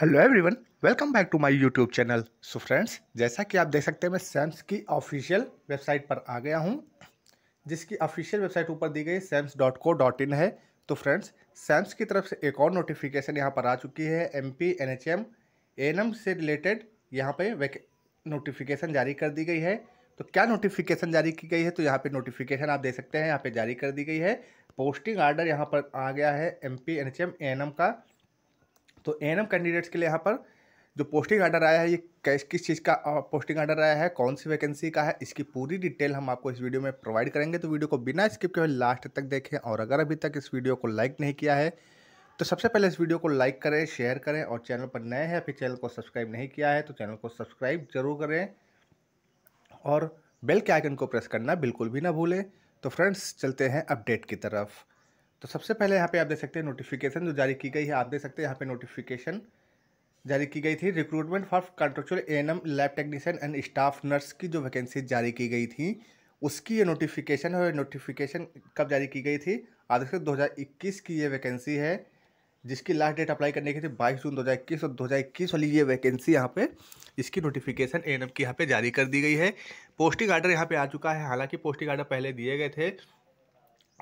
hello everyone welcome back to my YouTube channel so friends जैसा कि आप देख सकते हैं मैं सैम्स की ऑफिशियल वेबसाइट पर आ गया हूं जिसकी ऑफिशियल वेबसाइट ऊपर दी गई Sams dot co dot in है तो फ्रेंड्स सैम्स की तरफ से एक और नोटिफिकेशन यहां पर आ चुकी है M P N H M N M से रिलेटेड यहाँ पर नोटिफिकेशन जारी कर दी गई है तो क्या नोटिफिकेशन जारी की गई है तो यहाँ पर नोटिफिकेशन आप देख सकते हैं यहाँ पर जारी कर दी गई है पोस्टिंग आर्डर यहाँ पर आ गया है M P N H M N M का तो एन कैंडिडेट्स के लिए यहाँ पर जो पोस्टिंग आर्डर आया है ये कैश किस चीज़ का पोस्टिंग आर्डर आया है कौन सी वैकेंसी का है इसकी पूरी डिटेल हम आपको इस वीडियो में प्रोवाइड करेंगे तो वीडियो को बिना स्किप के लास्ट तक देखें और अगर अभी तक इस वीडियो को लाइक नहीं किया है तो सबसे पहले इस वीडियो को लाइक करें शेयर करें और चैनल पर नए हैं फिर चैनल को सब्सक्राइब नहीं किया है तो चैनल को सब्सक्राइब जरूर करें और बेल के आइकन को प्रेस करना बिल्कुल भी ना भूलें तो फ्रेंड्स चलते हैं अपडेट की तरफ तो सबसे पहले यहाँ पे आप देख सकते हैं नोटिफिकेशन जो जारी की गई है आप देख सकते हैं यहाँ पे नोटिफिकेशन जारी की गई थी recruitment for contractual A N M lab technician and staff nurse की जो वैकेंसी जारी की गई थी उसकी ये नोटिफिकेशन है नोटिफिकेशन कब जारी की गई थी आप देख सकते दो हज़ार इक्कीस की ये वैकेंसी है जिसकी लास्ट डेट अप्लाई करने की थी बाईस जून इक्कीस और इक्कीस वाली ये वैकेंसी यहाँ पर इसकी नोटिफिकेशन ए की यहाँ पर जारी कर दी गई है पोस्टिंग आर्डर यहाँ पर आ चुका है हालाँकि पोस्टिंग आर्डर पहले दिए गए थे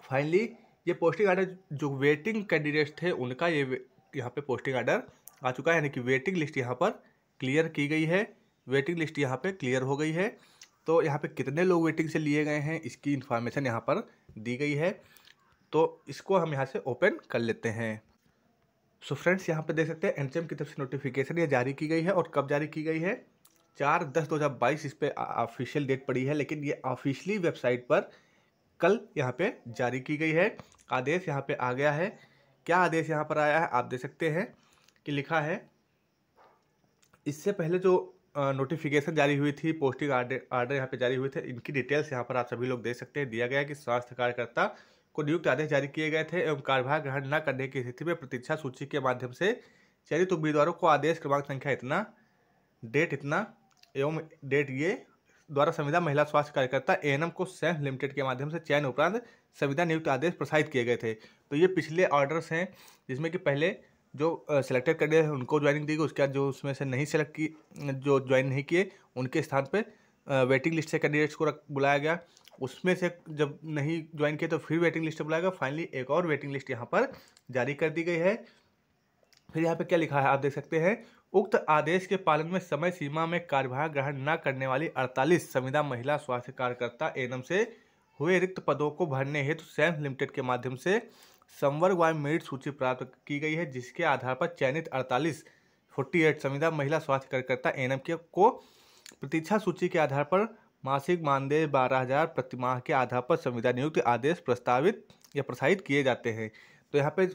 फाइनली ये पोस्टिंग आर्डर जो वेटिंग कैंडिडेट्स थे उनका ये यहाँ पे पोस्टिंग आर्डर आ चुका है यानी कि वेटिंग लिस्ट यहाँ पर क्लियर की गई है वेटिंग लिस्ट यहाँ पे क्लियर हो गई है तो यहाँ पे कितने लोग वेटिंग से लिए गए हैं इसकी इन्फॉर्मेशन यहाँ पर दी गई है तो इसको हम यहाँ से ओपन कर लेते हैं सो फ्रेंड्स यहाँ पर देख सकते हैं एन की तरफ से नोटिफिकेशन ये जारी की गई है और कब जारी की गई है चार दस दो हज़ार बाईस इस पर ऑफिशियल डेट पड़ी है लेकिन ये ऑफिशियली वेबसाइट पर कल यहाँ पे जारी की गई है आदेश यहाँ पे आ गया है क्या आदेश यहाँ पर आया है आप देख सकते हैं कि लिखा है इससे पहले जो नोटिफिकेशन जारी हुई थी पोस्टिंग आर्डर आर्डर यहाँ पे जारी हुए थे इनकी डिटेल्स यहाँ पर आप सभी लोग देख सकते हैं दिया गया कि स्वास्थ्य कार्यकर्ता को नियुक्त आदेश जारी किए गए थे एवं कार्यभार ग्रहण न करने की स्थिति में प्रतीक्षा सूची के माध्यम से चयनित उम्मीदवारों को आदेश क्रमांक संख्या इतना डेट इतना एवं डेट ये द्वारा संविदा महिला स्वास्थ्य कार्यकर्ता ए को सैम लिमिटेड के माध्यम से चयन उपरांत संविदा नियुक्त आदेश प्रसारित किए गए थे तो ये पिछले ऑर्डर्स हैं जिसमें कि पहले जो सिलेक्टेड कैंडिडेट हैं उनको ज्वाइनिंग दी गई उसके बाद जो उसमें से नहीं सेलेक्ट की जो ज्वाइन नहीं किए उनके स्थान पर वेटिंग लिस्ट से कैंडिडेट्स को बुलाया गया उसमें से जब नहीं ज्वाइन किए तो फिर वेटिंग लिस्ट बुलाया गया फाइनली एक और वेटिंग लिस्ट यहाँ पर जारी कर दी गई है फिर यहाँ पे क्या लिखा है आप देख सकते हैं उक्त आदेश के पालन में समय सीमा में कार्यभार ग्रहण न करने वाली 48 संविदा महिला स्वास्थ्य कार्यकर्ता एनम से हुए रिक्त पदों को भरने हेतु तो सैम्स लिमिटेड के माध्यम से संवर्ग वाय मेरिट सूची प्राप्त की गई है जिसके आधार पर चयनित अड़तालीस फोर्टी एट संविदा महिला स्वास्थ्य कार्यकर्ता एनएम के को प्रतीक्षा सूची के आधार पर मासिक मानदेय बारह हजार प्रतिमाह के आधार पर संविदा नियुक्त आदेश प्रस्तावित या प्रसारित किए जाते हैं तो यहाँ पे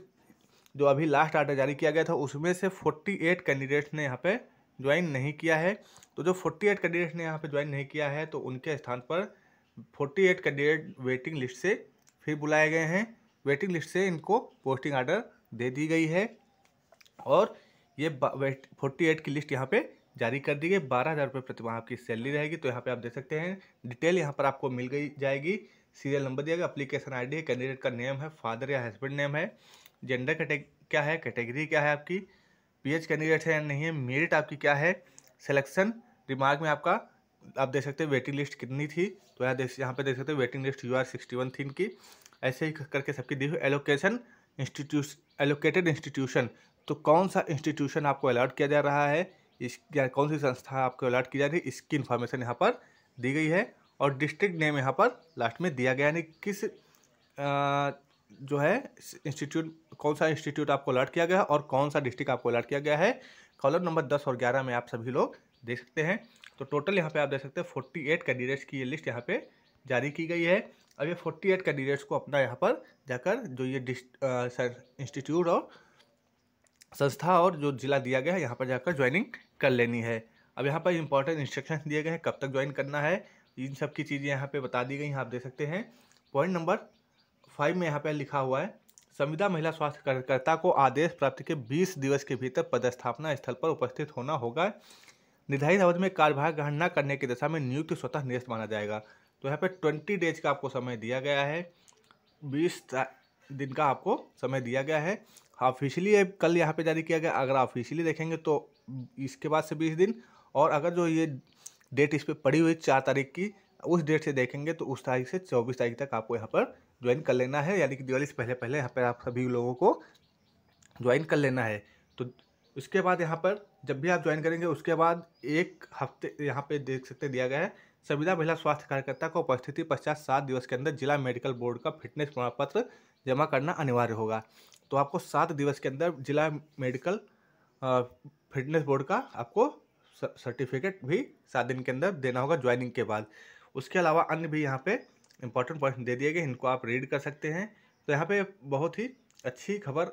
जो अभी लास्ट आर्डर जारी किया गया था उसमें से 48 कैंडिडेट्स ने यहाँ पे ज्वाइन नहीं किया है तो जो 48 कैंडिडेट्स ने यहाँ पे ज्वाइन नहीं किया है तो उनके स्थान पर 48 कैंडिडेट वेटिंग लिस्ट से फिर बुलाए गए हैं वेटिंग लिस्ट से इनको पोस्टिंग आर्डर दे दी गई है और ये फोर्टी एट की लिस्ट यहाँ पर जारी कर दी गई बारह हज़ार रुपये प्रतिमाह आपकी सैलरी रहेगी तो यहाँ पे आप देख सकते हैं डिटेल यहाँ पर आपको मिल गई जाएगी सीरियल नंबर दिया गया अप्लीकेशन आई है कैंडिडेट का नेम है फादर या हस्बैंड नेम है जेंडर कैटेग क्या है कैटेगरी क्या है आपकी पीएच कैंडिडेट है या नहीं है मेरिट आपकी क्या है सिलेक्शन रिमार्क में आपका आप देख सकते हैं वेटिंग लिस्ट कितनी थी तो यहाँ देख यहाँ पर देख सकते हैं waiting list U R sixty one थी इनकी ऐसे ही करके सबकी दी हुई एलोकेशन इंस्टीट्यूश एलोकेटेड इंस्टीट्यूशन तो कौन सा इंस्टीट्यूशन आपको अलाट किया जा रहा है इस या कौन सी संस्था आपको अलाट की जा रही है इसकी इन्फॉर्मेशन यहाँ पर दी गई है और डिस्ट्रिक्ट नेम यहाँ पर लास्ट में दिया गया यानी किस आ, जो है इंस्टीट्यूट कौन सा इंस्टीट्यूट आपको अलर्ट किया गया है और कौन सा डिस्ट्रिक्ट आपको अलर्ट किया गया है कॉलम नंबर दस और ग्यारह में आप सभी लोग देख सकते हैं तो टोटल यहाँ पे आप देख सकते हैं फोर्टी एट कैंडिडेट्स की ये लिस्ट यहाँ पे जारी की गई है अब ये फोर्टी एट कैंडिडेट्स को अपना यहाँ पर जाकर जो ये सर इंस्टीट्यूट और संस्था और जो जिला दिया गया है यहाँ पर जाकर ज्वाइनिंग कर लेनी है अब यहाँ पर इंपॉर्टेंट इंस्ट्रक्शन दिए गए हैं कब तक ज्वाइन करना है इन सब की चीज़ें यहाँ पे बता दी गई हैं आप देख सकते हैं पॉइंट नंबर फाइव में यहाँ पे लिखा हुआ है संविदा महिला स्वास्थ्य कार्यकर्ता को आदेश प्राप्त के 20 दिवस के भीतर पदस्थापना स्थल पर उपस्थित होना होगा निर्धारित अवधि में कार्यभार ग्रहण न करने की दशा में नियुक्ति स्वतः निरस्त माना जाएगा तो यहाँ पे ट्वेंटी डेज का आपको समय दिया गया है बीस दिन का आपको समय दिया गया है ऑफिशियली कल यहाँ पर जारी किया गया अगर ऑफिशियली देखेंगे तो इसके बाद से बीस दिन और अगर जो ये डेट इस पर पड़ी हुई चार तारीख की उस डेट से देखेंगे तो उस तारीख से चौबीस तारीख तक आपको यहाँ पर ज्वाइन कर लेना है यानी कि दिवाली से पहले पहले यहाँ पर आप सभी लोगों को ज्वाइन कर लेना है तो उसके बाद यहाँ पर जब भी आप ज्वाइन करेंगे उसके बाद एक हफ्ते यहाँ पे देख सकते दिया गया है संविदा महिला स्वास्थ्य कार्यकर्ता को उपस्थिति पश्चात सात दिवस के अंदर जिला मेडिकल बोर्ड का फिटनेस प्रमाण पत्र जमा करना अनिवार्य होगा तो आपको सात दिवस के अंदर जिला मेडिकल फिटनेस बोर्ड का आपको सर्टिफिकेट भी सात दिन के अंदर देना होगा ज्वाइनिंग के बाद उसके अलावा अन्य भी यहाँ पे इंपॉर्टेंट पॉइंट दे दिए गए इनको आप रीड कर सकते हैं तो यहाँ पे बहुत ही अच्छी खबर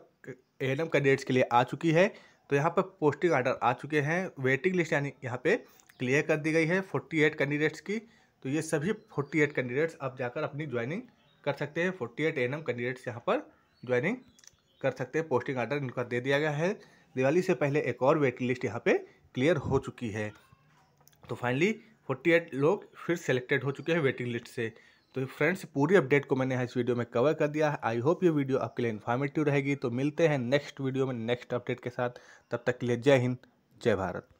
ए एन कैंडिडेट्स के लिए आ चुकी है तो यहाँ पर पोस्टिंग आर्डर आ चुके हैं वेटिंग लिस्ट यानी यहाँ पर क्लियर कर दी गई है फोर्टी एट कैंडिडेट्स की तो ये सभी फोर्टी एट कैंडिडेट्स आप जाकर अपनी ज्वाइनिंग कर सकते हैं फोर्टी एट एन कैंडिडेट्स यहाँ पर ज्वाइनिंग कर सकते हैं पोस्टिंग आर्डर इनका दे दिया गया है दिवाली से पहले एक और वेटिंग लिस्ट यहाँ पर क्लियर हो चुकी है तो फाइनली फोर्टी एट लोग फिर सेलेक्टेड हो चुके हैं वेटिंग लिस्ट से तो फ्रेंड्स पूरी अपडेट को मैंने इस वीडियो में कवर कर दिया है आई होप ये वीडियो आपके लिए इन्फॉर्मेटिव रहेगी तो मिलते हैं नेक्स्ट वीडियो में नेक्स्ट अपडेट के साथ तब तक के लिए जय हिंद जय भारत